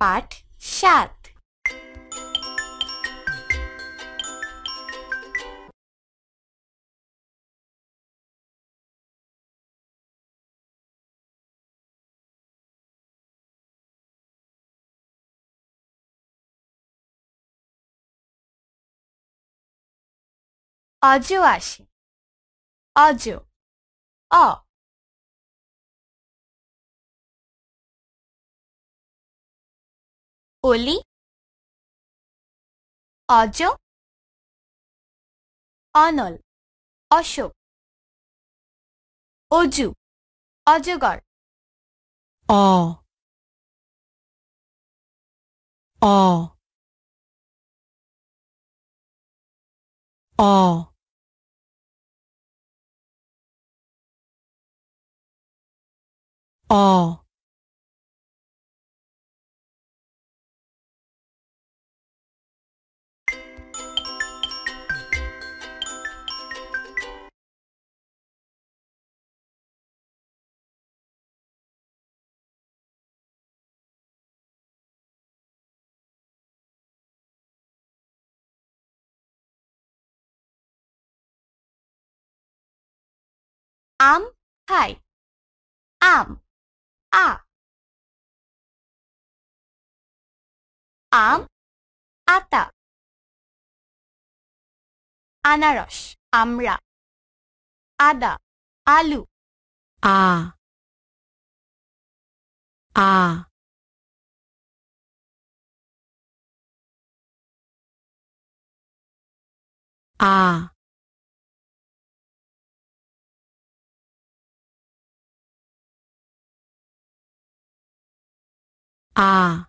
পাঠ সাত অজ আসে অজ অ অলি অজ অনল অশোক অজু অজগর অ অ অ অ আম খাই আম আ আম আতা আনারস আমরা আদা আলু আ আ আ 啊。